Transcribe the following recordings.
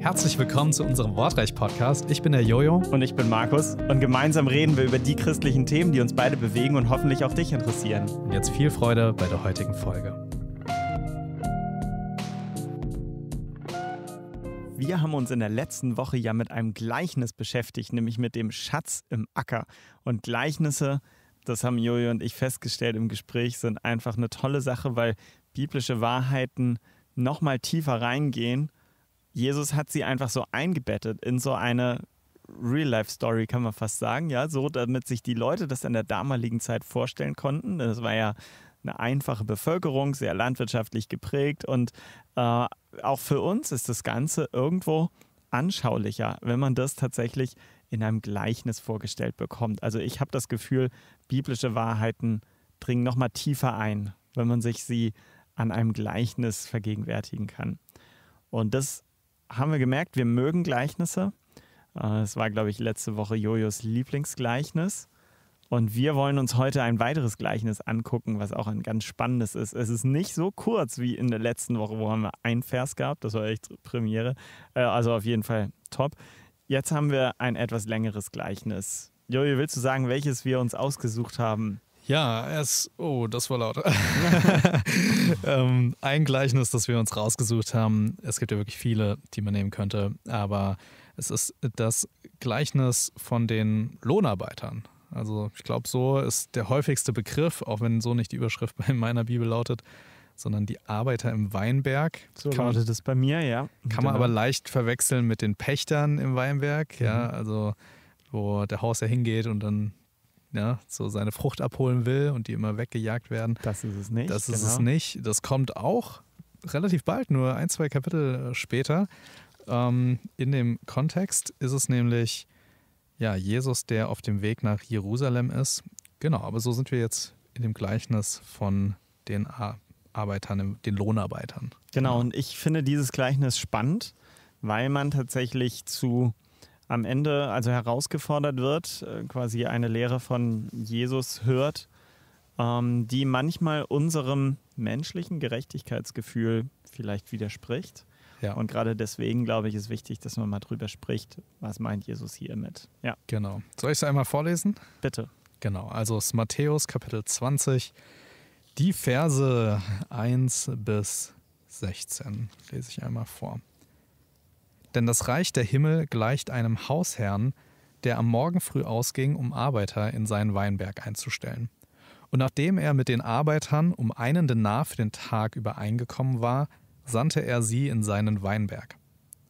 Herzlich willkommen zu unserem Wortreich-Podcast. Ich bin der Jojo. Und ich bin Markus. Und gemeinsam reden wir über die christlichen Themen, die uns beide bewegen und hoffentlich auch dich interessieren. Und jetzt viel Freude bei der heutigen Folge. Wir haben uns in der letzten Woche ja mit einem Gleichnis beschäftigt, nämlich mit dem Schatz im Acker. Und Gleichnisse das haben Jojo und ich festgestellt im Gespräch, sind einfach eine tolle Sache, weil biblische Wahrheiten noch mal tiefer reingehen. Jesus hat sie einfach so eingebettet in so eine Real-Life-Story, kann man fast sagen, ja, so damit sich die Leute das in der damaligen Zeit vorstellen konnten. Das war ja eine einfache Bevölkerung, sehr landwirtschaftlich geprägt und äh, auch für uns ist das Ganze irgendwo anschaulicher, wenn man das tatsächlich in einem Gleichnis vorgestellt bekommt. Also ich habe das Gefühl, biblische Wahrheiten dringen nochmal tiefer ein, wenn man sich sie an einem Gleichnis vergegenwärtigen kann. Und das haben wir gemerkt, wir mögen Gleichnisse. Äh, es war, glaube ich, letzte Woche Jojos Lieblingsgleichnis. Und wir wollen uns heute ein weiteres Gleichnis angucken, was auch ein ganz spannendes ist. Es ist nicht so kurz wie in der letzten Woche, wo haben wir einen Vers gehabt. Das war echt Premiere. Äh, also auf jeden Fall top. Jetzt haben wir ein etwas längeres Gleichnis. Jojo, willst du sagen, welches wir uns ausgesucht haben? Ja, es. Oh, das war laut. ähm, ein Gleichnis, das wir uns rausgesucht haben. Es gibt ja wirklich viele, die man nehmen könnte, aber es ist das Gleichnis von den Lohnarbeitern. Also ich glaube, so ist der häufigste Begriff, auch wenn so nicht die Überschrift bei meiner Bibel lautet sondern die Arbeiter im Weinberg. So kann lautet man, das bei mir, ja. Kann man genau. aber leicht verwechseln mit den Pächtern im Weinberg, mhm. ja, also wo der Hausherr hingeht und dann ja, so seine Frucht abholen will und die immer weggejagt werden. Das ist es nicht. Das ist genau. es nicht. Das kommt auch relativ bald, nur ein, zwei Kapitel äh, später. Ähm, in dem Kontext ist es nämlich ja, Jesus, der auf dem Weg nach Jerusalem ist. Genau, aber so sind wir jetzt in dem Gleichnis von den Arbeitern, den Lohnarbeitern. Genau, und ich finde dieses Gleichnis spannend, weil man tatsächlich zu am Ende also herausgefordert wird, äh, quasi eine Lehre von Jesus hört, ähm, die manchmal unserem menschlichen Gerechtigkeitsgefühl vielleicht widerspricht. Ja. Und gerade deswegen, glaube ich, ist wichtig, dass man mal drüber spricht, was meint Jesus hiermit. Ja. Genau. Soll ich es einmal vorlesen? Bitte. Genau. Also es ist Matthäus Kapitel 20, die Verse 1 bis 16 lese ich einmal vor. Denn das Reich der Himmel gleicht einem Hausherrn, der am Morgen früh ausging, um Arbeiter in seinen Weinberg einzustellen. Und nachdem er mit den Arbeitern um einen Denar für den Tag übereingekommen war, sandte er sie in seinen Weinberg.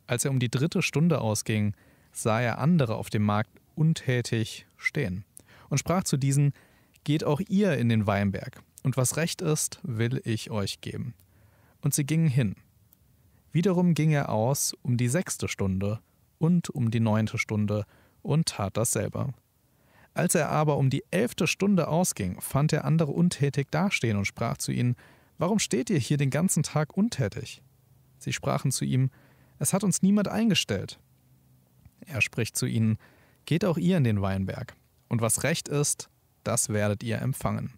Als er um die dritte Stunde ausging, sah er andere auf dem Markt untätig stehen und sprach zu diesen: Geht auch ihr in den Weinberg, und was recht ist, will ich euch geben. Und sie gingen hin. Wiederum ging er aus um die sechste Stunde und um die neunte Stunde und tat dasselbe. Als er aber um die elfte Stunde ausging, fand er andere untätig dastehen und sprach zu ihnen, Warum steht ihr hier den ganzen Tag untätig? Sie sprachen zu ihm, Es hat uns niemand eingestellt. Er spricht zu ihnen, Geht auch ihr in den Weinberg, und was recht ist, das werdet ihr empfangen.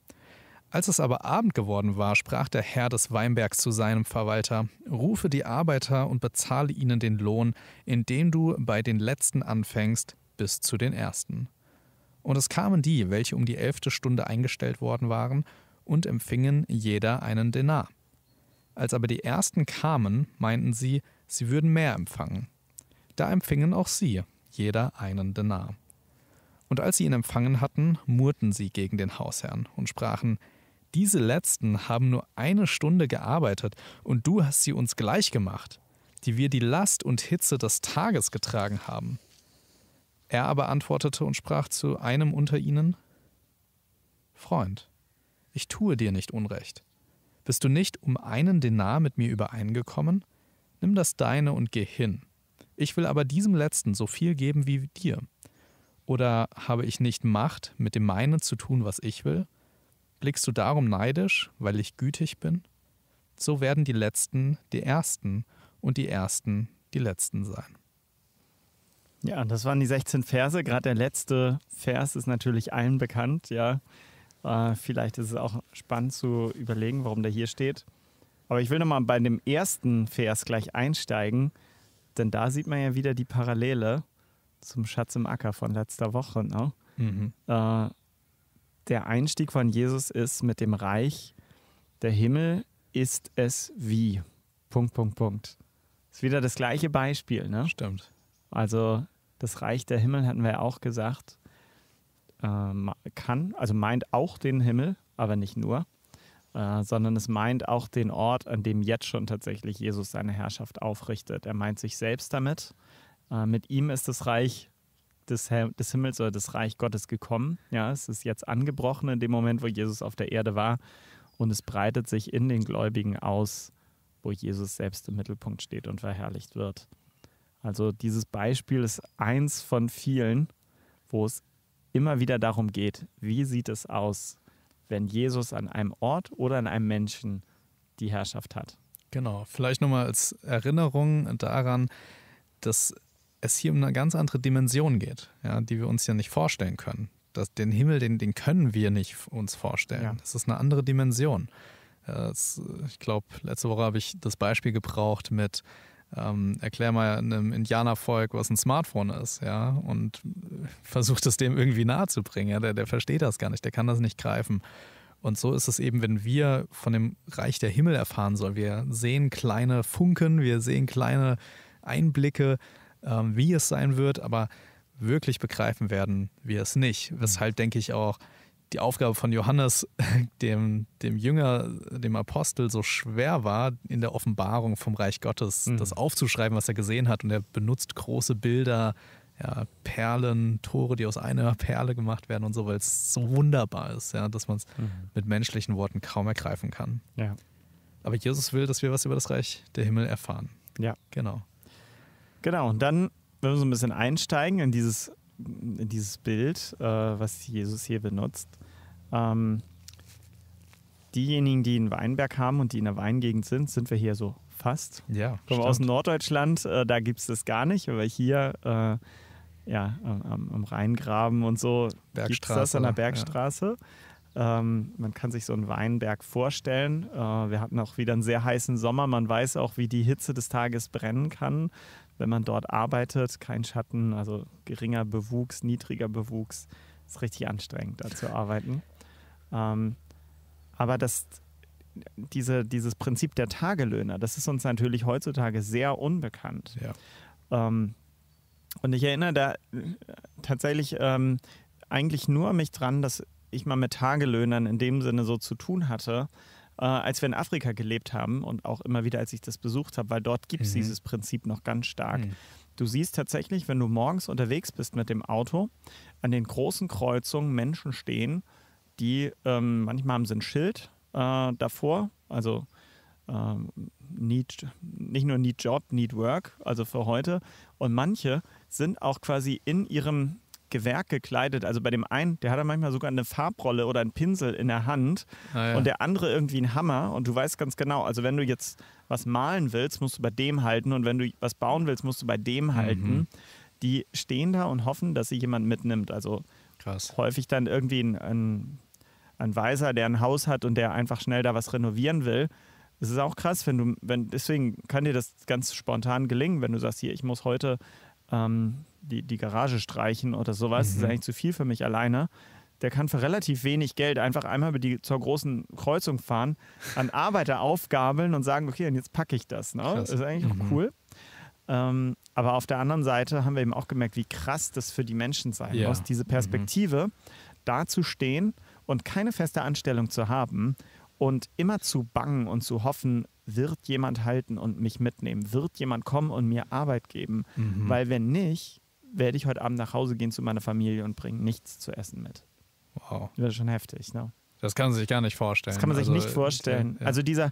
Als es aber Abend geworden war, sprach der Herr des Weinbergs zu seinem Verwalter, Rufe die Arbeiter und bezahle ihnen den Lohn, indem du bei den Letzten anfängst bis zu den Ersten. Und es kamen die, welche um die elfte Stunde eingestellt worden waren, und empfingen jeder einen Denar. Als aber die Ersten kamen, meinten sie, sie würden mehr empfangen. Da empfingen auch sie, jeder einen Denar. Und als sie ihn empfangen hatten, murrten sie gegen den Hausherrn und sprachen, diese letzten haben nur eine Stunde gearbeitet und du hast sie uns gleich gemacht, die wir die Last und Hitze des Tages getragen haben. Er aber antwortete und sprach zu einem unter ihnen, Freund, ich tue dir nicht Unrecht. Bist du nicht um einen Denar mit mir übereingekommen? Nimm das deine und geh hin. Ich will aber diesem letzten so viel geben wie dir. Oder habe ich nicht Macht, mit dem meinen zu tun, was ich will? Blickst du darum neidisch, weil ich gütig bin? So werden die Letzten die Ersten und die Ersten die Letzten sein. Ja, das waren die 16 Verse. Gerade der letzte Vers ist natürlich allen bekannt, ja. Äh, vielleicht ist es auch spannend zu überlegen, warum der hier steht. Aber ich will nochmal bei dem ersten Vers gleich einsteigen, denn da sieht man ja wieder die Parallele zum Schatz im Acker von letzter Woche. Ne? Mhm. Äh, der Einstieg von Jesus ist mit dem Reich der Himmel ist es wie. Punkt, Punkt, Punkt. Ist wieder das gleiche Beispiel, ne? Stimmt. Also das Reich der Himmel hatten wir ja auch gesagt, ähm, kann, also meint auch den Himmel, aber nicht nur, äh, sondern es meint auch den Ort, an dem jetzt schon tatsächlich Jesus seine Herrschaft aufrichtet. Er meint sich selbst damit. Äh, mit ihm ist das Reich des, des Himmels oder das Reich Gottes gekommen. Ja, es ist jetzt angebrochen in dem Moment, wo Jesus auf der Erde war und es breitet sich in den Gläubigen aus, wo Jesus selbst im Mittelpunkt steht und verherrlicht wird. Also dieses Beispiel ist eins von vielen, wo es immer wieder darum geht, wie sieht es aus, wenn Jesus an einem Ort oder an einem Menschen die Herrschaft hat. Genau, vielleicht nochmal als Erinnerung daran, dass es hier um eine ganz andere Dimension geht, ja, die wir uns ja nicht vorstellen können. Das, den Himmel, den, den können wir nicht uns vorstellen. Ja. Das ist eine andere Dimension. Das, äh, ich glaube, letzte Woche habe ich das Beispiel gebraucht mit ähm, erklär mal einem Indianervolk, was ein Smartphone ist, ja, und äh, versucht es dem irgendwie nahezubringen. Ja? Der, der versteht das gar nicht, der kann das nicht greifen. Und so ist es eben, wenn wir von dem Reich der Himmel erfahren sollen. Wir sehen kleine Funken, wir sehen kleine Einblicke, ähm, wie es sein wird, aber wirklich begreifen werden wir es nicht. Mhm. Weshalb denke ich auch, die Aufgabe von Johannes, dem, dem Jünger, dem Apostel, so schwer war, in der Offenbarung vom Reich Gottes mhm. das aufzuschreiben, was er gesehen hat. Und er benutzt große Bilder, ja, Perlen, Tore, die aus einer Perle gemacht werden und so, weil es so wunderbar ist, ja, dass man es mhm. mit menschlichen Worten kaum ergreifen kann. Ja. Aber Jesus will, dass wir was über das Reich der Himmel erfahren. Ja. Genau. Genau, und dann, wenn wir so ein bisschen einsteigen in dieses, in dieses Bild, äh, was Jesus hier benutzt, ähm, diejenigen, die einen Weinberg haben und die in der Weingegend sind, sind wir hier so fast. Ja. Kommen aus Norddeutschland, äh, da gibt es das gar nicht, aber hier äh, ja, am, am, Rheingraben und so gibt es das an der Bergstraße. Ja. Ähm, man kann sich so einen Weinberg vorstellen. Äh, wir hatten auch wieder einen sehr heißen Sommer. Man weiß auch, wie die Hitze des Tages brennen kann wenn man dort arbeitet, kein Schatten, also geringer Bewuchs, niedriger Bewuchs, ist richtig anstrengend, da zu arbeiten. Ähm, aber das, diese, dieses Prinzip der Tagelöhner, das ist uns natürlich heutzutage sehr unbekannt. Ja. Ähm, und ich erinnere da äh, tatsächlich ähm, eigentlich nur mich dran, dass ich mal mit Tagelöhnern in dem Sinne so zu tun hatte, äh, als wir in Afrika gelebt haben und auch immer wieder, als ich das besucht habe, weil dort gibt es mhm. dieses Prinzip noch ganz stark. Mhm. Du siehst tatsächlich, wenn du morgens unterwegs bist mit dem Auto, an den großen Kreuzungen Menschen stehen, die ähm, manchmal haben sie ein Schild äh, davor, also äh, need, nicht nur Need Job, Need Work, also für heute. Und manche sind auch quasi in ihrem Gewerk gekleidet. Also bei dem einen, der hat ja manchmal sogar eine Farbrolle oder einen Pinsel in der Hand ah, ja. und der andere irgendwie einen Hammer. Und du weißt ganz genau, also wenn du jetzt was malen willst, musst du bei dem halten und wenn du was bauen willst, musst du bei dem mhm. halten. Die stehen da und hoffen, dass sie jemand mitnimmt. Also Krass. häufig dann irgendwie ein, ein, ein Weiser, der ein Haus hat und der einfach schnell da was renovieren will. Es ist auch krass, wenn du, wenn, deswegen kann dir das ganz spontan gelingen, wenn du sagst, hier, ich muss heute ähm, die, die Garage streichen oder sowas. Mhm. Das ist mhm. eigentlich zu viel für mich alleine. Der kann für relativ wenig Geld einfach einmal die zur großen Kreuzung fahren, an Arbeiter aufgabeln und sagen, okay, und jetzt packe ich das. Ne? Das ist eigentlich mhm. auch cool. Ähm, aber auf der anderen Seite haben wir eben auch gemerkt, wie krass das für die Menschen sein ja. muss, diese mhm. Perspektive mhm. stehen und keine feste Anstellung zu haben und immer zu bangen und zu hoffen, wird jemand halten und mich mitnehmen, wird jemand kommen und mir Arbeit geben, mhm. weil wenn nicht, werde ich heute Abend nach Hause gehen zu meiner Familie und bringe nichts zu essen mit. Wow. Das ist schon heftig, ne? Das kann man sich gar nicht vorstellen. Das kann man sich also, nicht vorstellen. Ja, äh, ja. Äh, also äh. dieser,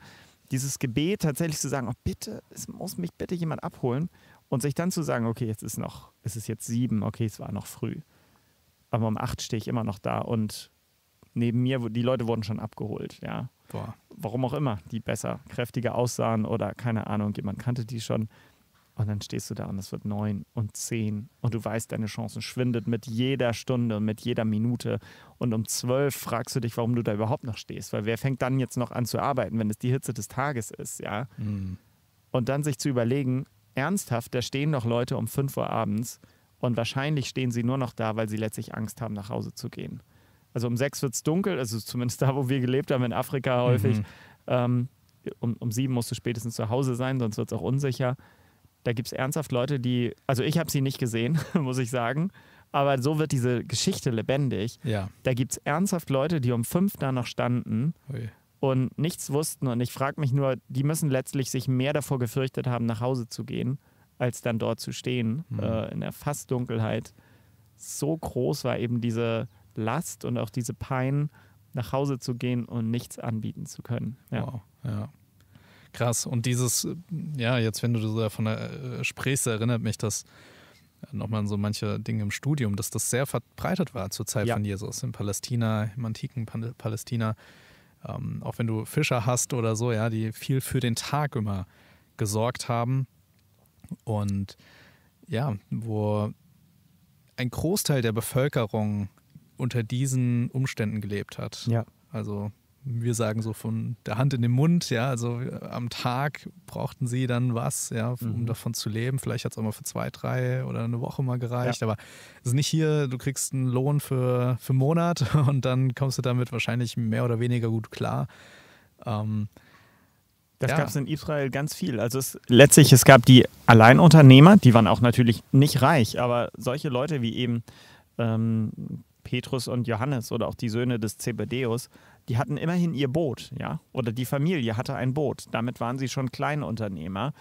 dieses Gebet tatsächlich zu sagen, oh bitte, es muss mich bitte jemand abholen und sich dann zu sagen, okay, jetzt ist noch, es ist jetzt sieben, okay, es war noch früh. Aber um acht stehe ich immer noch da und neben mir, die Leute wurden schon abgeholt, ja. Boah. Warum auch immer, die besser, kräftiger aussahen oder keine Ahnung, jemand kannte die schon. Und dann stehst du da und es wird neun und zehn und du weißt, deine Chancen schwindet mit jeder Stunde und mit jeder Minute. Und um zwölf fragst du dich, warum du da überhaupt noch stehst, weil wer fängt dann jetzt noch an zu arbeiten, wenn es die Hitze des Tages ist, ja? Mhm. Und dann sich zu überlegen, ernsthaft, da stehen noch Leute um fünf Uhr abends und wahrscheinlich stehen sie nur noch da, weil sie letztlich Angst haben, nach Hause zu gehen. Also um sechs wird es dunkel, also zumindest da, wo wir gelebt haben, in Afrika häufig. Mhm. Ähm, um, um sieben musst du spätestens zu Hause sein, sonst wird es auch unsicher. Da gibt es ernsthaft Leute, die, also ich habe sie nicht gesehen, muss ich sagen, aber so wird diese Geschichte lebendig. Ja. Da gibt es ernsthaft Leute, die um fünf da noch standen Ui. und nichts wussten. Und ich frage mich nur, die müssen letztlich sich mehr davor gefürchtet haben, nach Hause zu gehen, als dann dort zu stehen, mhm. äh, in der Fassdunkelheit. So groß war eben diese Last und auch diese Pein, nach Hause zu gehen und nichts anbieten zu können. Ja. Wow, ja krass. Und dieses, ja, jetzt, wenn du davon äh, sprichst, erinnert mich das äh, nochmal an so manche Dinge im Studium, dass das sehr verbreitet war zur Zeit ja. von Jesus in Palästina, im antiken Palästina. Ähm, auch wenn du Fischer hast oder so, ja, die viel für den Tag immer gesorgt haben. Und ja, wo ein Großteil der Bevölkerung unter diesen Umständen gelebt hat. Ja. Also wir sagen so von der Hand in den Mund, ja, also am Tag brauchten sie dann was, ja, um mhm. davon zu leben. Vielleicht hat es auch mal für zwei, drei oder eine Woche mal gereicht, ja. aber es ist nicht hier, du kriegst einen Lohn für, für einen Monat und dann kommst du damit wahrscheinlich mehr oder weniger gut klar. Ähm, das ja. gab es in Israel ganz viel. Also es, letztlich, es gab die Alleinunternehmer, die waren auch natürlich nicht reich, aber solche Leute wie eben ähm, Petrus und Johannes oder auch die Söhne des Zebedeus, die hatten immerhin ihr Boot, ja, oder die Familie hatte ein Boot. Damit waren sie schon Kleinunternehmer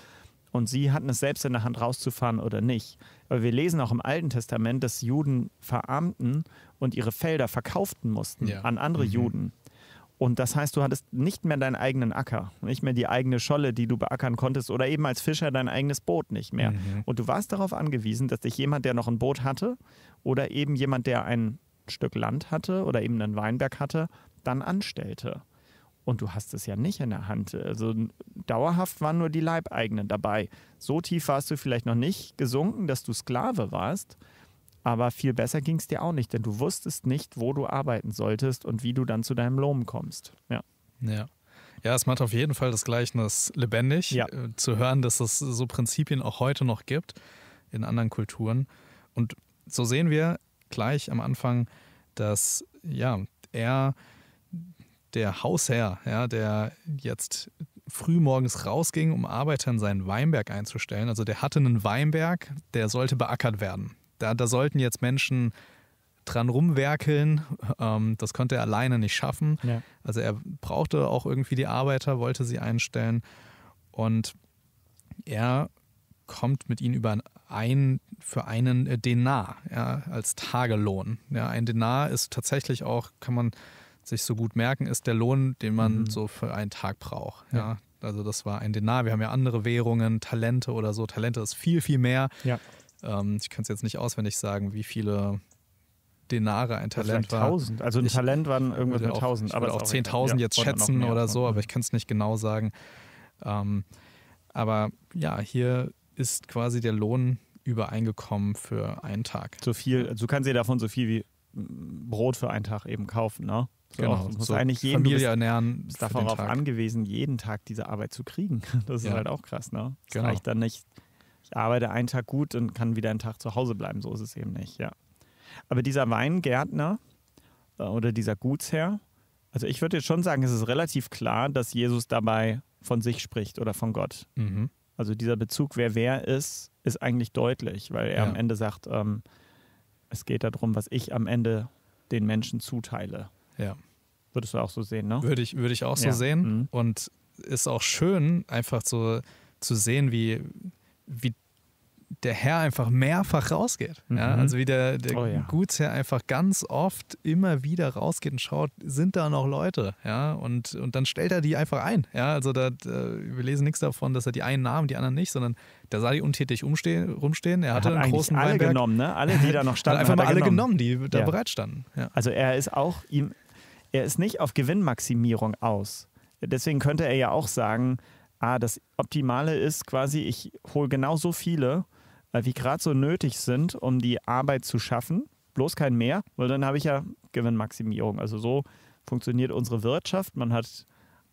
und sie hatten es selbst in der Hand rauszufahren oder nicht. Aber wir lesen auch im Alten Testament, dass Juden verarmten und ihre Felder verkauften mussten ja. an andere mhm. Juden. Und das heißt, du hattest nicht mehr deinen eigenen Acker, nicht mehr die eigene Scholle, die du beackern konntest oder eben als Fischer dein eigenes Boot nicht mehr. Mhm. Und du warst darauf angewiesen, dass dich jemand, der noch ein Boot hatte oder eben jemand, der ein Stück Land hatte oder eben einen Weinberg hatte, dann anstellte. Und du hast es ja nicht in der Hand. Also dauerhaft waren nur die Leibeigenen dabei. So tief warst du vielleicht noch nicht gesunken, dass du Sklave warst. Aber viel besser ging es dir auch nicht, denn du wusstest nicht, wo du arbeiten solltest und wie du dann zu deinem Lohn kommst. Ja. Ja. Ja, es macht auf jeden Fall das Gleichnis lebendig, ja. Äh, zu hören, dass es so Prinzipien auch heute noch gibt in anderen Kulturen. Und so sehen wir, gleich am Anfang, dass ja, er der Hausherr, ja, der jetzt früh morgens rausging, um Arbeitern seinen Weinberg einzustellen. Also der hatte einen Weinberg, der sollte beackert werden. Da, da sollten jetzt Menschen dran rumwerkeln. Ähm, das konnte er alleine nicht schaffen. Ja. Also er brauchte auch irgendwie die Arbeiter, wollte sie einstellen. Und er kommt mit ihnen über ein, für einen äh, Denar ja, als Tagelohn. Ja, ein Denar ist tatsächlich auch, kann man sich so gut merken, ist der Lohn, den man mhm. so für einen Tag braucht. Ja. ja. Also das war ein Denar. Wir haben ja andere Währungen, Talente oder so. Talente ist viel, viel mehr. Ja. Ähm, ich kann es jetzt nicht auswendig sagen, wie viele Denare ein Talent war. Tausend. Also ein ich, Talent waren irgendwas mit 1000. Aber auch 10.000 jetzt schätzen oder so, aber mhm. ich kann es nicht genau sagen. Ähm, aber ja, hier ist quasi der Lohn übereingekommen für einen Tag. So viel, also du kannst dir davon so viel wie mm, Brot für einen Tag eben kaufen, ne? So, genau. Du musst so eigentlich jeden Familie bist, ernähren. Bist darauf Tag. angewiesen, jeden Tag diese Arbeit zu kriegen. Das ist ja. halt auch krass, ne? Das genau. reicht dann nicht. Ich arbeite einen Tag gut und kann wieder einen Tag zu Hause bleiben. So ist es eben nicht, ja. Aber dieser Weingärtner äh, oder dieser Gutsherr, also ich würde jetzt schon sagen, es ist relativ klar, dass Jesus dabei von sich spricht oder von Gott. Mhm. Also dieser Bezug, wer wer ist, ist eigentlich deutlich, weil er ja. am Ende sagt, ähm, es geht darum, was ich am Ende den Menschen zuteile. Ja. Würdest du auch so sehen, ne? Würde ich, würde ich auch ja. so sehen. Mhm. Und ist auch schön, einfach so zu sehen, wie, wie der Herr einfach mehrfach rausgeht. Mhm. Ja, also wie der, der oh, ja. Gutsherr einfach ganz oft immer wieder rausgeht und schaut, sind da noch Leute? Ja, und, und dann stellt er die einfach ein. Ja, also da, wir lesen nichts davon, dass er die einen nahm, die anderen nicht, sondern da sah die untätig umstehen, rumstehen. Er hatte er hat einen großen alle Weinberg. genommen, ne? Alle, die da noch standen. hat einfach mal alle genommen, die da ja. bereit standen. Also er ist auch ihm, er ist nicht auf Gewinnmaximierung aus. Deswegen könnte er ja auch sagen, ah, das Optimale ist quasi, ich hole genau so viele die gerade so nötig sind, um die Arbeit zu schaffen. Bloß kein mehr, weil dann habe ich ja Gewinnmaximierung. Also so funktioniert unsere Wirtschaft. Man hat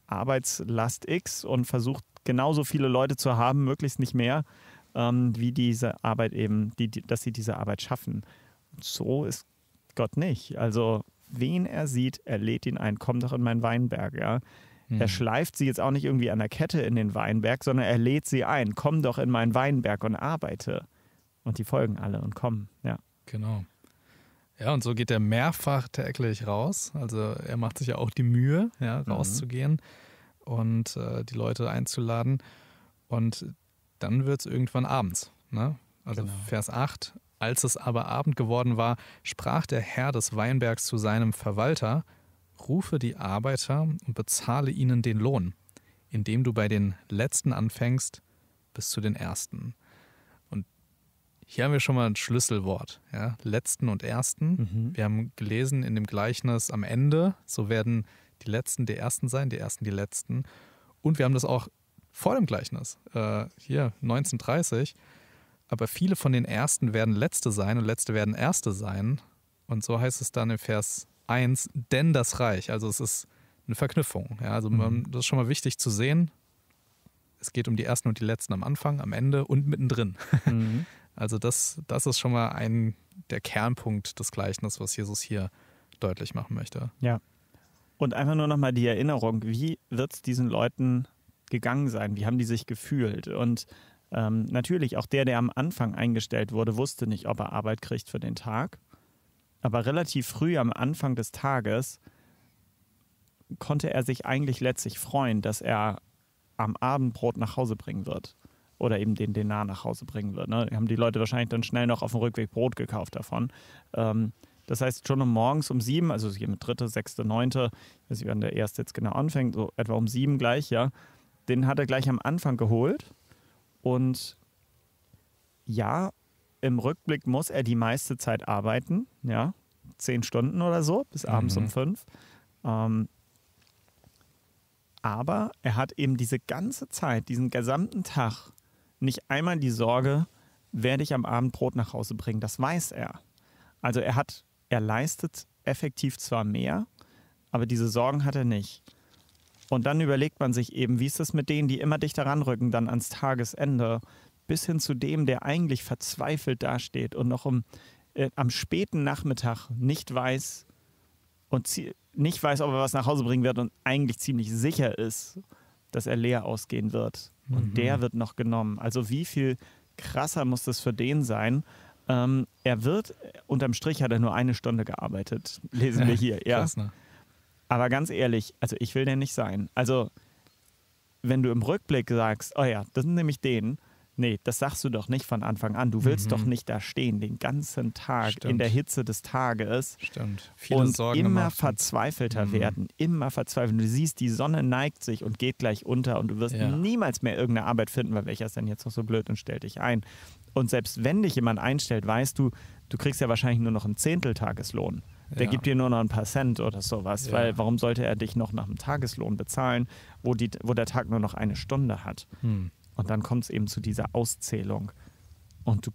Arbeitslast X und versucht genauso viele Leute zu haben, möglichst nicht mehr, ähm, wie diese Arbeit eben, die, die, dass sie diese Arbeit schaffen. so ist Gott nicht. Also wen er sieht, er lädt ihn ein. Komm doch in meinen Weinberg, ja. Mhm. Er schleift sie jetzt auch nicht irgendwie an der Kette in den Weinberg, sondern er lädt sie ein. Komm doch in meinen Weinberg und arbeite. Und die folgen alle und kommen, ja. Genau. Ja, und so geht er mehrfach täglich raus. Also er macht sich ja auch die Mühe, ja, mhm. rauszugehen mhm. und äh, die Leute einzuladen. Und dann wird es irgendwann abends. Ne? Also genau. Vers 8. Als es aber Abend geworden war, sprach der Herr des Weinbergs zu seinem Verwalter rufe die Arbeiter und bezahle ihnen den Lohn, indem du bei den Letzten anfängst bis zu den Ersten. Und hier haben wir schon mal ein Schlüsselwort, ja? Letzten und Ersten. Mhm. Wir haben gelesen in dem Gleichnis am Ende, so werden die Letzten die Ersten sein, die Ersten die Letzten. Und wir haben das auch vor dem Gleichnis, äh, hier 1930. Aber viele von den Ersten werden Letzte sein und Letzte werden Erste sein. Und so heißt es dann im Vers eins, denn das Reich. Also es ist eine Verknüpfung. Ja, also man, mhm. das ist schon mal wichtig zu sehen. Es geht um die ersten und die letzten am Anfang, am Ende und mittendrin. Mhm. Also das, das ist schon mal ein der Kernpunkt des Gleichnisses, was Jesus hier deutlich machen möchte. Ja. Und einfach nur nochmal die Erinnerung, wie wird es diesen Leuten gegangen sein? Wie haben die sich gefühlt? Und ähm, natürlich, auch der, der am Anfang eingestellt wurde, wusste nicht, ob er Arbeit kriegt für den Tag. Aber relativ früh am Anfang des Tages konnte er sich eigentlich letztlich freuen, dass er am Abend Brot nach Hause bringen wird. Oder eben den Denar nach Hause bringen wird. Ne? Haben die Leute wahrscheinlich dann schnell noch auf dem Rückweg Brot gekauft davon. Ähm, das heißt, schon um morgens um sieben, also hier mit dritte, sechste, neunte, ich weiß nicht, wann der erste jetzt genau anfängt, so etwa um sieben gleich, ja, den hat er gleich am Anfang geholt. Und ja, im Rückblick muss er die meiste Zeit arbeiten, ja, zehn Stunden oder so, bis abends mhm. um fünf. Ähm, aber er hat eben diese ganze Zeit, diesen gesamten Tag, nicht einmal die Sorge, werde ich am Abend Brot nach Hause bringen. Das weiß er. Also er hat, er leistet effektiv zwar mehr, aber diese Sorgen hat er nicht. Und dann überlegt man sich eben, wie ist das mit denen, die immer dichter ranrücken, dann ans Tagesende, bis hin zu dem, der eigentlich verzweifelt dasteht und noch um äh, am späten Nachmittag nicht weiß und nicht weiß, ob er was nach Hause bringen wird und eigentlich ziemlich sicher ist, dass er leer ausgehen wird. Mhm. Und der wird noch genommen. Also wie viel krasser muss das für den sein? Ähm, er wird, äh, unterm Strich hat er nur eine Stunde gearbeitet, lesen wir hier. Ja. Krass, ne? Aber ganz ehrlich, also ich will der nicht sein. Also wenn du im Rückblick sagst, oh ja, das sind nämlich den, Nee, das sagst du doch nicht von Anfang an. Du willst mhm. doch nicht da stehen, den ganzen Tag Stimmt. in der Hitze des Tages. Stimmt. Viele und Sorgen immer gemacht. verzweifelter mhm. werden, immer verzweifelter. Du siehst, die Sonne neigt sich und geht gleich unter und du wirst ja. niemals mehr irgendeine Arbeit finden, weil welcher ist denn jetzt noch so blöd und stellt dich ein. Und selbst wenn dich jemand einstellt, weißt du, du kriegst ja wahrscheinlich nur noch einen Zehntel Tageslohn. Der ja. gibt dir nur noch ein paar Cent oder sowas, ja. weil warum sollte er dich noch nach einem Tageslohn bezahlen, wo, die, wo der Tag nur noch eine Stunde hat? Hm. Und dann kommt es eben zu dieser Auszählung. Und du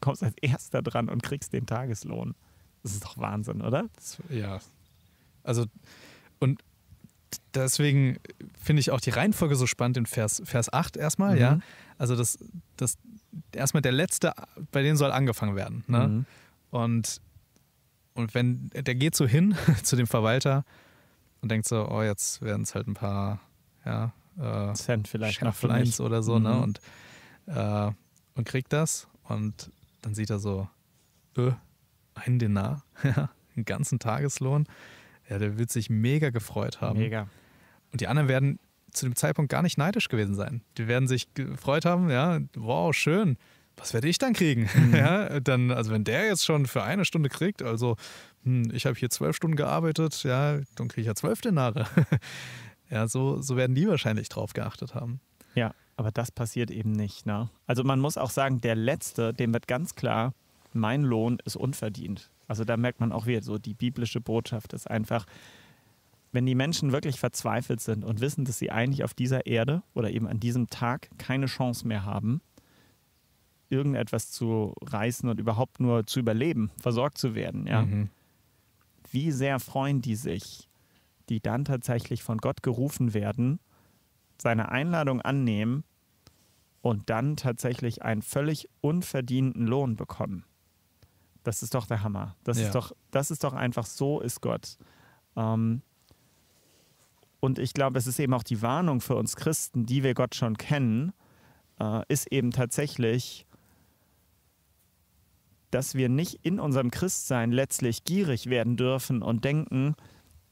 kommst als Erster dran und kriegst den Tageslohn. Das ist doch Wahnsinn, oder? ja. Also, und deswegen finde ich auch die Reihenfolge so spannend in Vers, Vers 8 erstmal, mhm. ja. Also, das, das erstmal der letzte, bei denen soll angefangen werden. Ne? Mhm. Und, und wenn der geht so hin zu dem Verwalter und denkt so, oh, jetzt werden es halt ein paar, ja, äh, Cent vielleicht Staffel 1 oder so, ne? mhm. ne? Und, äh, und kriegt das und dann sieht er so, äh, ein Denar, einen ganzen Tageslohn. Ja, der wird sich mega gefreut haben. Mega. Und die anderen werden zu dem Zeitpunkt gar nicht neidisch gewesen sein. Die werden sich gefreut haben, ja, wow, schön. Was werde ich dann kriegen? Mhm. Ja, dann, also wenn der jetzt schon für eine Stunde kriegt, also hm, ich habe hier zwölf Stunden gearbeitet, ja, dann kriege ich ja zwölf Denare. Ja, so, so werden die wahrscheinlich drauf geachtet haben. Ja, aber das passiert eben nicht. Ne? Also man muss auch sagen, der Letzte, dem wird ganz klar, mein Lohn ist unverdient. Also da merkt man auch wieder so, die biblische Botschaft ist einfach, wenn die Menschen wirklich verzweifelt sind und wissen, dass sie eigentlich auf dieser Erde oder eben an diesem Tag keine Chance mehr haben, irgendetwas zu reißen und überhaupt nur zu überleben, versorgt zu werden, ja. Mhm. Wie sehr freuen die sich, die dann tatsächlich von Gott gerufen werden, seine Einladung annehmen und dann tatsächlich einen völlig unverdienten Lohn bekommen. Das ist doch der Hammer. Das ja. ist doch, das ist doch einfach so ist Gott. Ähm, und ich glaube, es ist eben auch die Warnung für uns Christen, die wir Gott schon kennen, äh, ist eben tatsächlich, dass wir nicht in unserem Christsein letztlich gierig werden dürfen und denken,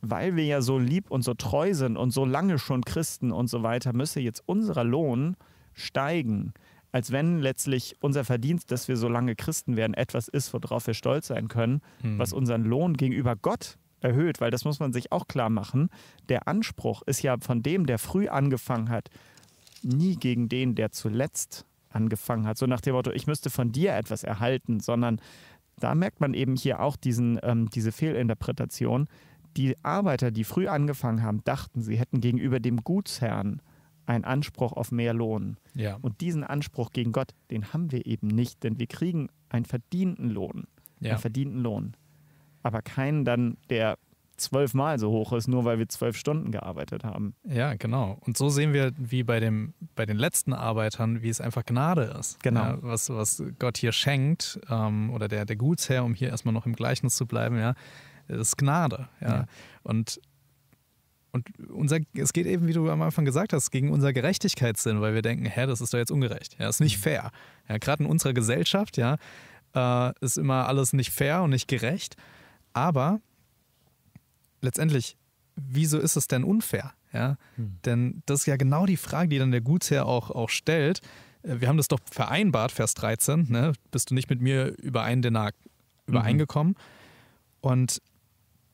weil wir ja so lieb und so treu sind und so lange schon Christen und so weiter, müsse jetzt unser Lohn steigen, als wenn letztlich unser Verdienst, dass wir so lange Christen werden, etwas ist, worauf wir stolz sein können, hm. was unseren Lohn gegenüber Gott erhöht, weil das muss man sich auch klar machen. Der Anspruch ist ja von dem, der früh angefangen hat, nie gegen den, der zuletzt angefangen hat. So nach dem Motto, ich müsste von dir etwas erhalten, sondern da merkt man eben hier auch diesen, ähm, diese Fehlinterpretation. Die Arbeiter, die früh angefangen haben, dachten, sie hätten gegenüber dem Gutsherrn einen Anspruch auf mehr Lohn. Ja. Und diesen Anspruch gegen Gott, den haben wir eben nicht, denn wir kriegen einen verdienten Lohn. Ja. Einen verdienten Lohn. Aber keinen dann, der zwölfmal so hoch ist, nur weil wir zwölf Stunden gearbeitet haben. Ja, genau. Und so sehen wir, wie bei, dem, bei den letzten Arbeitern, wie es einfach Gnade ist. Genau. Ja, was, was Gott hier schenkt, ähm, oder der, der Gutsherr, um hier erstmal noch im Gleichnis zu bleiben, ja, das ist Gnade. Ja. ja. Und und unser, es geht eben, wie du am Anfang gesagt hast, gegen unser Gerechtigkeitssinn, weil wir denken, hä, das ist doch jetzt ungerecht, ja, ist nicht mhm. fair. Ja, Gerade in unserer Gesellschaft, ja, äh, ist immer alles nicht fair und nicht gerecht. Aber letztendlich, wieso ist es denn unfair? Ja? Mhm. Denn das ist ja genau die Frage, die dann der Gutsherr auch, auch stellt. Äh, wir haben das doch vereinbart, Vers 13, ne? bist du nicht mit mir über einen Denar übereingekommen. Mhm. Und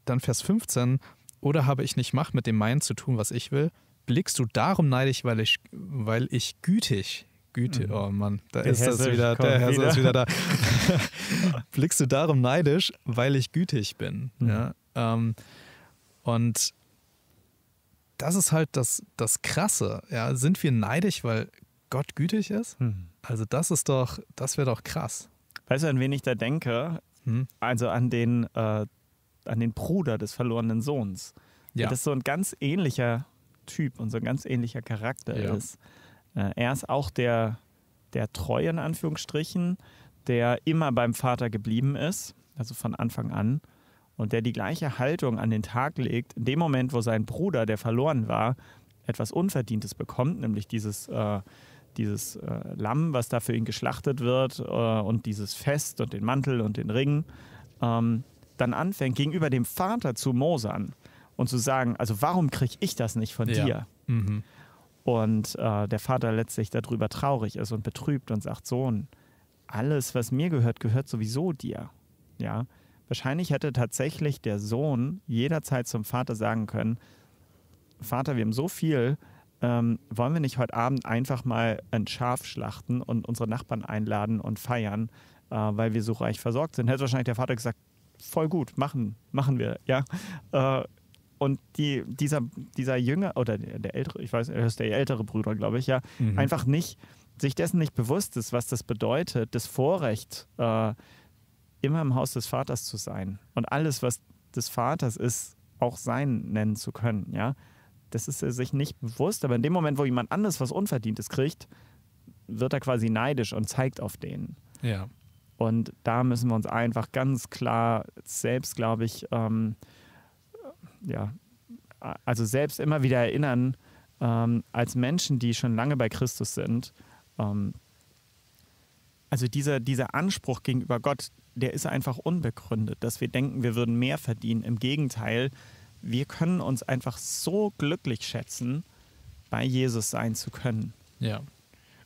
dann Vers 15, oder habe ich nicht Macht, mit dem Meinen zu tun, was ich will? Blickst du darum neidisch, weil ich, weil ich gütig, gütig, mhm. oh Mann, da der ist Hesse das wieder, der Hesse wieder. ist wieder da. Blickst du darum neidisch, weil ich gütig bin? Mhm. Ja, ähm, und das ist halt das, das Krasse. Ja, sind wir neidisch, weil Gott gütig ist? Mhm. Also das ist doch, das wäre doch krass. Weißt du, an wen ich da denke? Mhm. Also an den äh, an den Bruder des verlorenen Sohns. Ja. Das ist so ein ganz ähnlicher Typ und so ein ganz ähnlicher Charakter ja. ist. Äh, er ist auch der, der Treue in Anführungsstrichen, der immer beim Vater geblieben ist, also von Anfang an, und der die gleiche Haltung an den Tag legt, in dem Moment, wo sein Bruder, der verloren war, etwas Unverdientes bekommt, nämlich dieses, äh, dieses äh, Lamm, was da für ihn geschlachtet wird, äh, und dieses Fest und den Mantel und den Ring. Ähm, dann anfängt, gegenüber dem Vater zu mosern und zu sagen, also warum kriege ich das nicht von ja. dir? Mhm. Und äh, der Vater letztlich darüber traurig ist und betrübt und sagt, Sohn, alles, was mir gehört, gehört sowieso dir. Ja, wahrscheinlich hätte tatsächlich der Sohn jederzeit zum Vater sagen können, Vater, wir haben so viel, ähm, wollen wir nicht heute Abend einfach mal ein Schaf schlachten und unsere Nachbarn einladen und feiern, äh, weil wir so reich versorgt sind? Hätte wahrscheinlich der Vater gesagt, voll gut, machen, machen wir, ja. Äh, und die, dieser, dieser Jünger oder der ältere, ich weiß, er ist der ältere Bruder, glaube ich, ja, mhm. einfach nicht, sich dessen nicht bewusst ist, was das bedeutet, das Vorrecht, äh, immer im Haus des Vaters zu sein und alles, was des Vaters ist, auch sein nennen zu können, ja. Das ist er sich nicht bewusst, aber in dem Moment, wo jemand anderes was Unverdientes kriegt, wird er quasi neidisch und zeigt auf den. Ja. Und da müssen wir uns einfach ganz klar selbst, glaube ich, ähm, ja, also selbst immer wieder erinnern, ähm, als Menschen, die schon lange bei Christus sind, ähm, also dieser, dieser Anspruch gegenüber Gott, der ist einfach unbegründet, dass wir denken, wir würden mehr verdienen. Im Gegenteil, wir können uns einfach so glücklich schätzen, bei Jesus sein zu können. Ja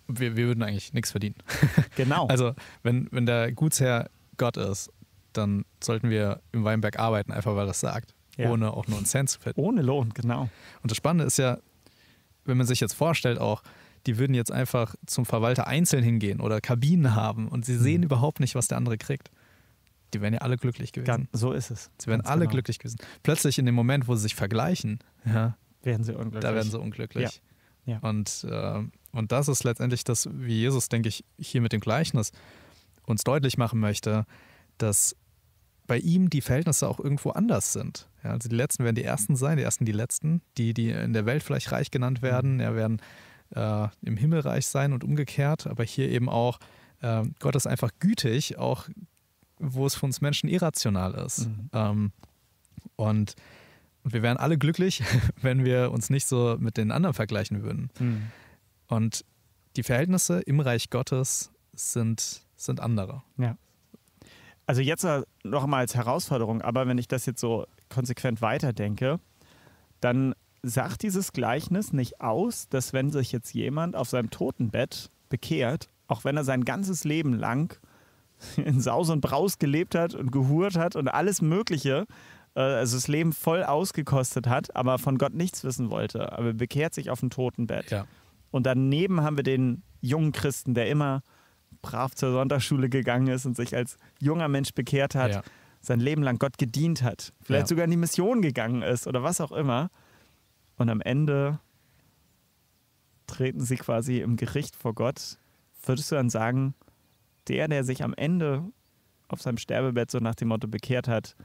wir, wir würden eigentlich nichts verdienen. Genau. also, wenn, wenn der Gutsherr Gott ist, dann sollten wir im Weinberg arbeiten, einfach weil das sagt. Ja. Ohne auch nur einen Cent zu verdienen. Ohne Lohn, genau. Und das Spannende ist ja, wenn man sich jetzt vorstellt, auch, die würden jetzt einfach zum Verwalter einzeln hingehen oder Kabinen haben und sie mhm. sehen mhm. überhaupt nicht, was der andere kriegt. Die wären ja alle glücklich gewesen. Ganz, so ist es. Sie wären alle genau. glücklich gewesen. Plötzlich in dem Moment, wo sie sich vergleichen, ja, werden sie unglücklich. Da werden sie unglücklich. Ja. Ja. Und äh, und das ist letztendlich das, wie Jesus, denke ich, hier mit dem Gleichnis uns deutlich machen möchte, dass bei ihm die Verhältnisse auch irgendwo anders sind. Ja, also die Letzten werden die Ersten sein, die Ersten die Letzten, die, die in der Welt vielleicht reich genannt werden, ja, werden äh, im Himmelreich sein und umgekehrt, aber hier eben auch, äh, Gott ist einfach gütig, auch wo es für uns Menschen irrational ist. Mhm. Ähm, und wir wären alle glücklich, wenn wir uns nicht so mit den anderen vergleichen würden. Mhm. Und die Verhältnisse im Reich Gottes sind, sind andere. Ja. Also jetzt äh, noch mal als Herausforderung, aber wenn ich das jetzt so konsequent weiterdenke, dann sagt dieses Gleichnis nicht aus, dass wenn sich jetzt jemand auf seinem Totenbett bekehrt, auch wenn er sein ganzes Leben lang in Saus und Braus gelebt hat und gehurt hat und alles Mögliche, äh, also das Leben voll ausgekostet hat, aber von Gott nichts wissen wollte, aber bekehrt sich auf dem Totenbett. Ja. Und daneben haben wir den jungen Christen, der immer brav zur Sonntagsschule gegangen ist und sich als junger Mensch bekehrt hat, ja. sein Leben lang Gott gedient hat, vielleicht ja. sogar in die Mission gegangen ist oder was auch immer. Und am Ende treten sie quasi im Gericht vor Gott. Würdest du dann sagen, der, der sich am Ende auf seinem Sterbebett so nach dem Motto bekehrt hat,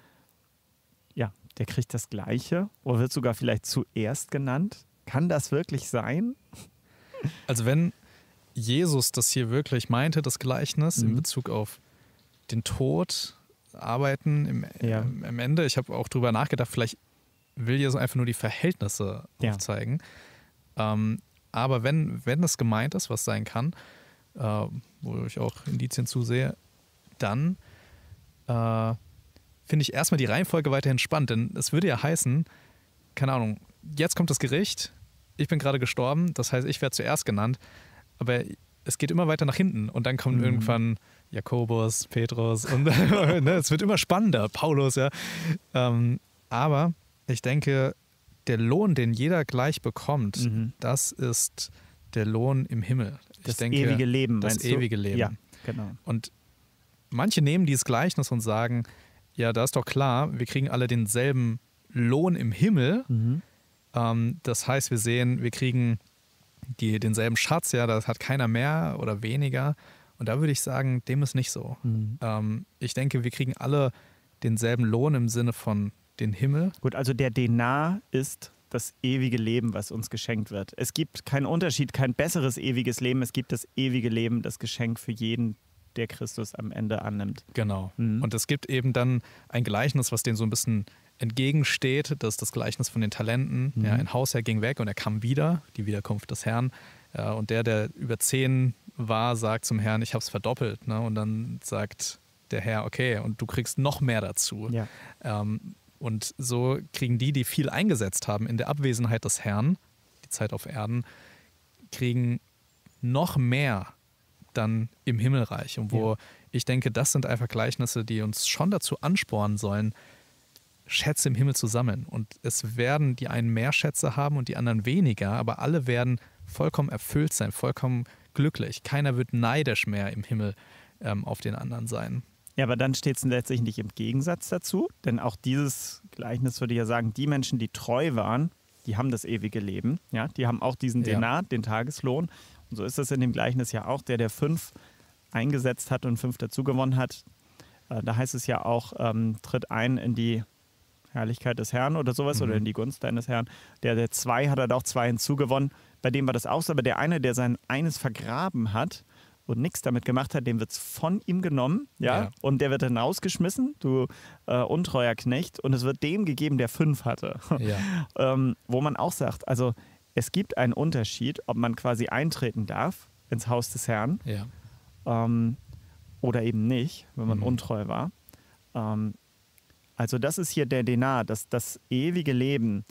ja, der kriegt das Gleiche oder wird sogar vielleicht zuerst genannt? Kann das wirklich sein? Also wenn Jesus das hier wirklich meinte, das Gleichnis mhm. in Bezug auf den Tod, Arbeiten im, ja. im, ähm, Ende, ich habe auch darüber nachgedacht, vielleicht will Jesus einfach nur die Verhältnisse ja. aufzeigen. Ähm, aber wenn, wenn das gemeint ist, was sein kann, äh, wo ich auch Indizien zusehe, dann äh, finde ich erstmal die Reihenfolge weiterhin spannend, denn es würde ja heißen, keine Ahnung, jetzt kommt das Gericht, ich bin gerade gestorben, das heißt, ich werde zuerst genannt, aber es geht immer weiter nach hinten und dann kommen mhm. irgendwann Jakobus, Petrus und ne, es wird immer spannender, Paulus, ja. Ähm, aber ich denke, der Lohn, den jeder gleich bekommt, mhm. das ist der Lohn im Himmel. Ich das denke, ewige Leben, das ewige du? Leben. Ja, genau. Und manche nehmen dieses Gleichnis und sagen, ja, da ist doch klar, wir kriegen alle denselben Lohn im Himmel. Mhm. Ähm, das heißt, wir sehen, wir kriegen die, denselben Schatz, ja, das hat keiner mehr oder weniger. Und da würde ich sagen, dem ist nicht so. Mhm. Ähm, ich denke, wir kriegen alle denselben Lohn im Sinne von den Himmel. Gut, also der Denar ist das ewige Leben, was uns geschenkt wird. Es gibt keinen Unterschied, kein besseres ewiges Leben. Es gibt das ewige Leben, das Geschenk für jeden, der Christus am Ende annimmt. Genau. Mhm. Und es gibt eben dann ein Gleichnis, was den so ein bisschen entgegensteht, dass das Gleichnis von den Talenten, mhm. ja, ein Hausherr ging weg und er kam wieder, die Wiederkunft des Herrn. Äh, und der, der über zehn war, sagt zum Herrn, ich habe es verdoppelt. Ne? Und dann sagt der Herr, okay, und du kriegst noch mehr dazu. Ja. Ähm, und so kriegen die, die viel eingesetzt haben in der Abwesenheit des Herrn, die Zeit auf Erden, kriegen noch mehr dann im Himmelreich. Und wo ja. ich denke, das sind einfach Gleichnisse, die uns schon dazu anspornen sollen, Schätze im Himmel zu sammeln. Und es werden die einen mehr Schätze haben und die anderen weniger, aber alle werden vollkommen erfüllt sein, vollkommen glücklich. Keiner wird neidisch mehr im Himmel ähm, auf den anderen sein. Ja, aber dann steht es letztlich nicht im Gegensatz dazu, denn auch dieses Gleichnis würde ich ja sagen, die Menschen, die treu waren, die haben das ewige Leben. Ja, die haben auch diesen Denat, ja. den Tageslohn. Und so ist es in dem Gleichnis ja auch, der, der fünf eingesetzt hat und fünf dazugewonnen hat. Äh, da heißt es ja auch, ähm, tritt ein in die Herrlichkeit des Herrn oder sowas mhm. oder in die Gunst deines Herrn. Der, der zwei hat halt auch zwei hinzugewonnen. Bei dem war das auch so, aber der eine, der sein eines vergraben hat, und nichts damit gemacht hat, dem wird es von ihm genommen, ja? ja? und der wird hinausgeschmissen, du äh, untreuer Knecht, und es wird dem gegeben, der fünf hatte. Ja. ähm, wo man auch sagt, also es gibt einen Unterschied, ob man quasi eintreten darf ins Haus des Herrn ja. ähm, oder eben nicht, wenn man mhm. untreu war. Ähm, also das ist hier der Denar, das, das ewige Leben.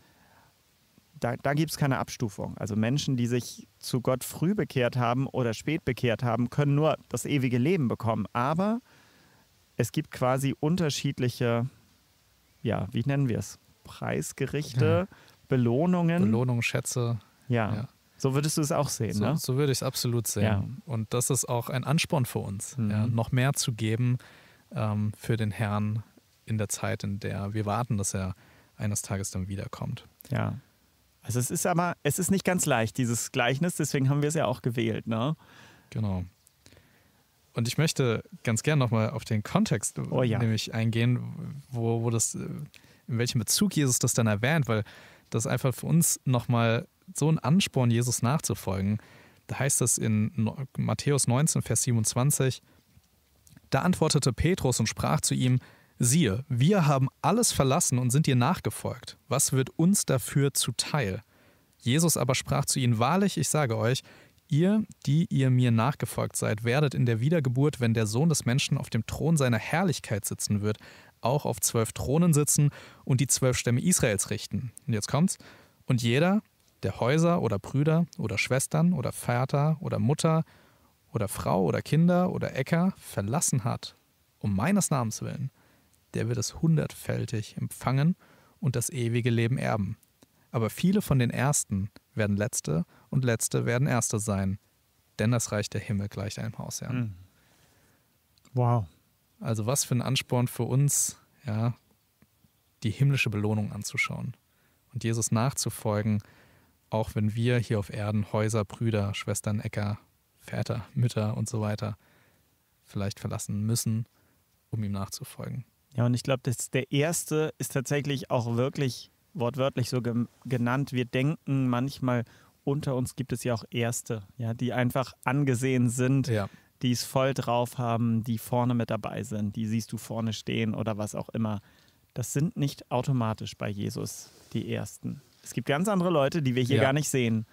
Da, da gibt es keine Abstufung. Also Menschen, die sich zu Gott früh bekehrt haben oder spät bekehrt haben, können nur das ewige Leben bekommen. Aber es gibt quasi unterschiedliche, ja, wie nennen wir es? Preisgerichte, ja. Belohnungen. Belohnungen, Schätze. ja. ja. So würdest du es auch sehen, so, ne? So würde ich es absolut sehen. Ja. Und das ist auch ein Ansporn für uns, mhm. ja, noch mehr zu geben ähm, für den Herrn, in der Zeit, in der wir warten, dass er eines Tages dann wiederkommt. Ja. Also es ist aber, es ist nicht ganz leicht, dieses Gleichnis, deswegen haben wir es ja auch gewählt, ne? Genau. Und ich möchte ganz gerne nochmal auf den Kontext oh, ja. nämlich eingehen, wo, wo das, äh, in welchem Bezug Jesus das dann erwähnt, weil das einfach für uns nochmal so ein Ansporn, Jesus nachzufolgen. Da heißt es in Matthäus 19, Vers 27, da antwortete Petrus und sprach zu ihm, Siehe, wir haben alles verlassen und sind dir nachgefolgt. Was wird uns dafür zuteil? Jesus aber sprach zu ihnen, Wahrlich, ich sage euch, ihr, die ihr mir nachgefolgt seid, werdet in der Wiedergeburt, wenn der Sohn des Menschen auf dem Thron seiner Herrlichkeit sitzen wird, auch auf zwölf Thronen sitzen und die zwölf Stämme Israels richten. Und jetzt kommt's. Und jeder, der Häuser oder Brüder oder Schwestern oder Vater oder Mutter oder Frau oder Kinder oder Äcker verlassen hat, um meines Namens willen, der wird es hundertfältig empfangen und das ewige Leben erben. Aber viele von den Ersten werden Letzte und Letzte werden Erste sein, denn das Reich der Himmel gleicht einem Haus. Mhm. Wow. Also was für ein Ansporn für uns, ja, die himmlische Belohnung anzuschauen und Jesus nachzufolgen, auch wenn wir hier auf Erden Häuser, Brüder, Schwestern, Äcker, Väter, Mütter und so weiter vielleicht verlassen müssen, um ihm nachzufolgen. Ja, und ich glaube, dass der erste ist tatsächlich auch wirklich wortwörtlich so ge genannt. Wir denken manchmal, unter uns gibt es ja auch Erste, ja, die einfach angesehen sind, ja. die es voll drauf haben, die vorne mit dabei sind, die siehst du vorne stehen oder was auch immer. Das sind nicht automatisch bei Jesus die Ersten. Es gibt ganz andere Leute, die wir hier ja. gar nicht sehen.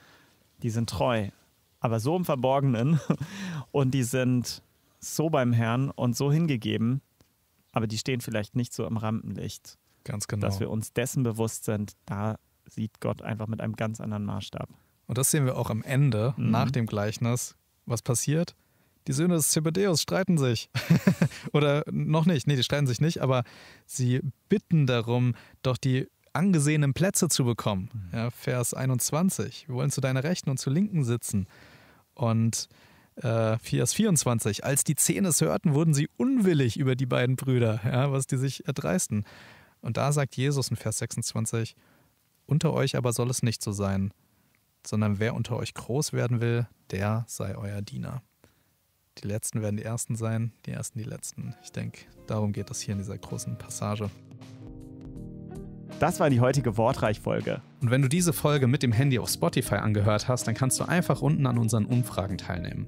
Die sind treu, aber so im Verborgenen und die sind so beim Herrn und so hingegeben, aber die stehen vielleicht nicht so im Rampenlicht. Ganz genau. Dass wir uns dessen bewusst sind, da sieht Gott einfach mit einem ganz anderen Maßstab. Und das sehen wir auch am Ende, mhm. nach dem Gleichnis. Was passiert? Die Söhne des Zebedeus streiten sich. Oder noch nicht, nee, die streiten sich nicht, aber sie bitten darum, doch die angesehenen Plätze zu bekommen. Mhm. Ja, Vers 21. Wir wollen zu deiner Rechten und zu Linken sitzen. Und äh, Vers 24. Als die Zehn es hörten, wurden sie unwillig über die beiden Brüder, ja, was die sich erdreisten. Und da sagt Jesus in Vers 26, unter euch aber soll es nicht so sein, sondern wer unter euch groß werden will, der sei euer Diener. Die Letzten werden die Ersten sein, die Ersten die Letzten. Ich denke, darum geht es hier in dieser großen Passage. Das war die heutige Wortreich-Folge. Und wenn du diese Folge mit dem Handy auf Spotify angehört hast, dann kannst du einfach unten an unseren Umfragen teilnehmen.